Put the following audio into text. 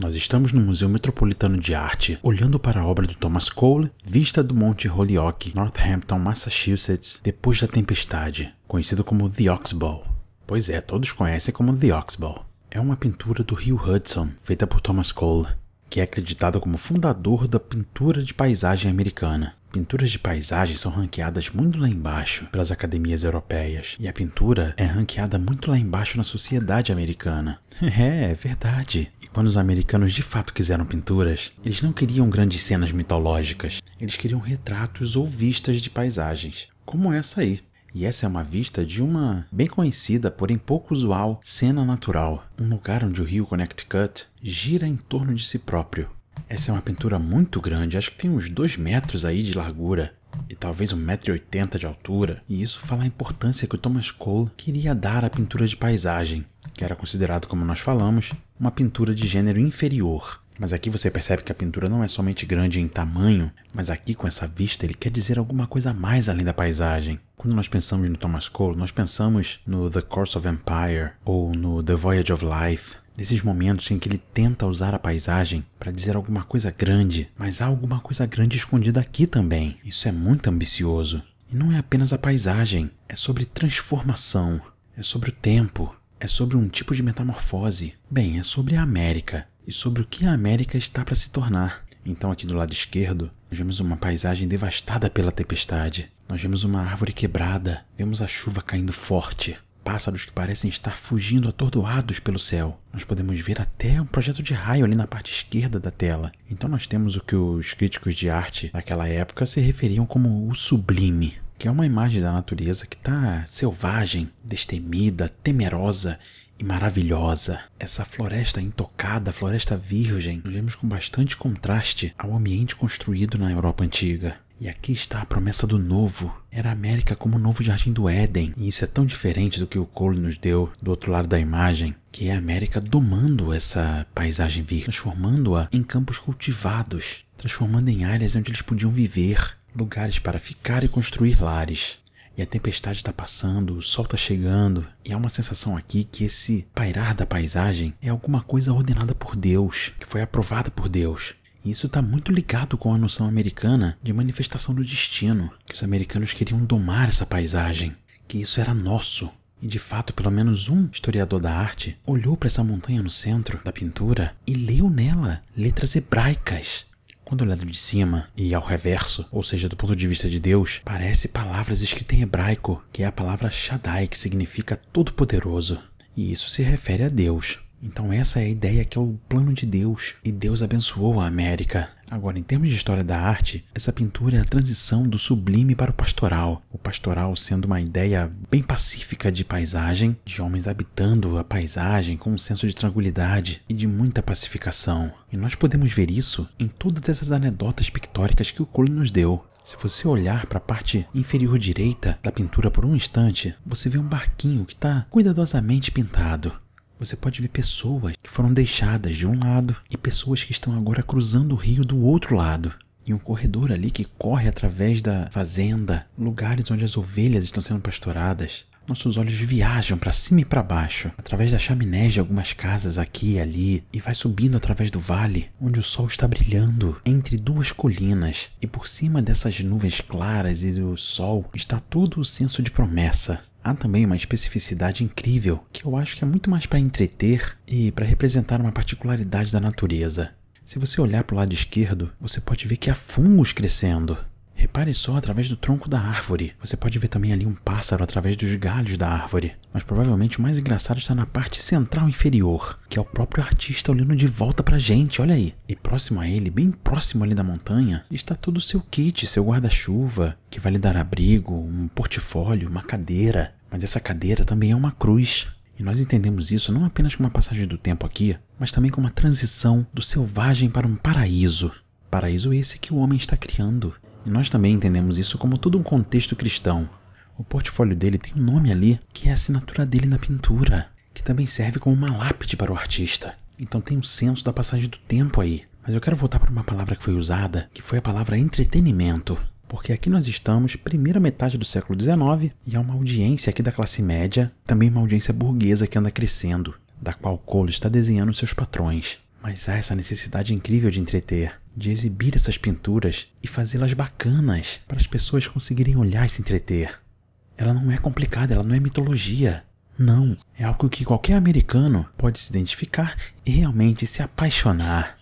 Nós estamos no Museu Metropolitano de Arte, olhando para a obra do Thomas Cole, vista do Monte Holyoke, Northampton, Massachusetts, depois da tempestade, conhecido como The Oxbow. Pois é, todos conhecem como The Oxbow. É uma pintura do rio Hudson, feita por Thomas Cole, que é acreditado como fundador da pintura de paisagem americana. Pinturas de paisagem são ranqueadas muito lá embaixo pelas academias europeias, e a pintura é ranqueada muito lá embaixo na sociedade americana. é, é verdade. E quando os americanos de fato quiseram pinturas, eles não queriam grandes cenas mitológicas, eles queriam retratos ou vistas de paisagens, como essa aí. E essa é uma vista de uma bem conhecida, porém pouco usual, cena natural, um lugar onde o rio Connecticut gira em torno de si próprio, essa é uma pintura muito grande, acho que tem uns 2 metros aí de largura e talvez 1,80m de altura, e isso fala a importância que o Thomas Cole queria dar à pintura de paisagem, que era considerado, como nós falamos, uma pintura de gênero inferior. Mas aqui você percebe que a pintura não é somente grande em tamanho, mas aqui com essa vista ele quer dizer alguma coisa a mais além da paisagem. Quando nós pensamos no Thomas Cole, nós pensamos no The Course of Empire ou no The Voyage of Life, Nesses momentos em que ele tenta usar a paisagem para dizer alguma coisa grande, mas há alguma coisa grande escondida aqui também. Isso é muito ambicioso. E não é apenas a paisagem, é sobre transformação, é sobre o tempo, é sobre um tipo de metamorfose. Bem, é sobre a América e sobre o que a América está para se tornar. Então, aqui do lado esquerdo, nós vemos uma paisagem devastada pela tempestade. Nós vemos uma árvore quebrada, vemos a chuva caindo forte, pássaros que parecem estar fugindo atordoados pelo céu. Nós podemos ver até um projeto de raio ali na parte esquerda da tela. Então nós temos o que os críticos de arte daquela época se referiam como o sublime, que é uma imagem da natureza que está selvagem, destemida, temerosa e maravilhosa. Essa floresta intocada, floresta virgem, nós vemos com bastante contraste ao ambiente construído na Europa antiga. E aqui está a promessa do novo. Era a América como o novo jardim do Éden. E isso é tão diferente do que o Cole nos deu do outro lado da imagem, que é a América domando essa paisagem vir, transformando-a em campos cultivados, transformando em áreas onde eles podiam viver, lugares para ficar e construir lares e a tempestade está passando, o sol está chegando, e há uma sensação aqui que esse pairar da paisagem é alguma coisa ordenada por Deus, que foi aprovada por Deus. E isso está muito ligado com a noção americana de manifestação do destino, que os americanos queriam domar essa paisagem, que isso era nosso. E de fato, pelo menos um historiador da arte olhou para essa montanha no centro da pintura e leu nela letras hebraicas. Quando olhado de cima e ao reverso, ou seja, do ponto de vista de Deus, parece palavras escritas em hebraico, que é a palavra Shaddai, que significa Todo-Poderoso. E isso se refere a Deus. Então essa é a ideia que é o plano de Deus e Deus abençoou a América. Agora, em termos de história da arte, essa pintura é a transição do sublime para o pastoral. O pastoral sendo uma ideia bem pacífica de paisagem, de homens habitando a paisagem com um senso de tranquilidade e de muita pacificação. E nós podemos ver isso em todas essas anedotas pictóricas que o Cole nos deu. Se você olhar para a parte inferior direita da pintura por um instante, você vê um barquinho que está cuidadosamente pintado. Você pode ver pessoas que foram deixadas de um lado e pessoas que estão agora cruzando o rio do outro lado. E um corredor ali que corre através da fazenda, lugares onde as ovelhas estão sendo pastoradas. Nossos olhos viajam para cima e para baixo, através da chaminés de algumas casas aqui e ali, e vai subindo através do vale, onde o sol está brilhando entre duas colinas, e por cima dessas nuvens claras e do sol está todo o senso de promessa, há também uma especificidade incrível que eu acho que é muito mais para entreter e para representar uma particularidade da natureza. Se você olhar para o lado esquerdo, você pode ver que há fungos crescendo. Repare só através do tronco da árvore. Você pode ver também ali um pássaro através dos galhos da árvore. Mas provavelmente o mais engraçado está na parte central inferior, que é o próprio artista olhando de volta para a gente, olha aí. E próximo a ele, bem próximo ali da montanha, está todo o seu kit, seu guarda-chuva, que vai lhe dar abrigo, um portfólio, uma cadeira. Mas essa cadeira também é uma cruz. E nós entendemos isso não apenas como uma passagem do tempo aqui, mas também como uma transição do selvagem para um paraíso. Paraíso esse que o homem está criando. E nós também entendemos isso como todo um contexto cristão. O portfólio dele tem um nome ali que é a assinatura dele na pintura, que também serve como uma lápide para o artista. Então tem um senso da passagem do tempo aí. Mas eu quero voltar para uma palavra que foi usada, que foi a palavra entretenimento porque aqui nós estamos, primeira metade do século XIX, e há uma audiência aqui da classe média, também uma audiência burguesa que anda crescendo, da qual Cole está desenhando seus patrões. Mas há essa necessidade incrível de entreter, de exibir essas pinturas e fazê-las bacanas para as pessoas conseguirem olhar e se entreter. Ela não é complicada, ela não é mitologia. Não, é algo que qualquer americano pode se identificar e realmente se apaixonar.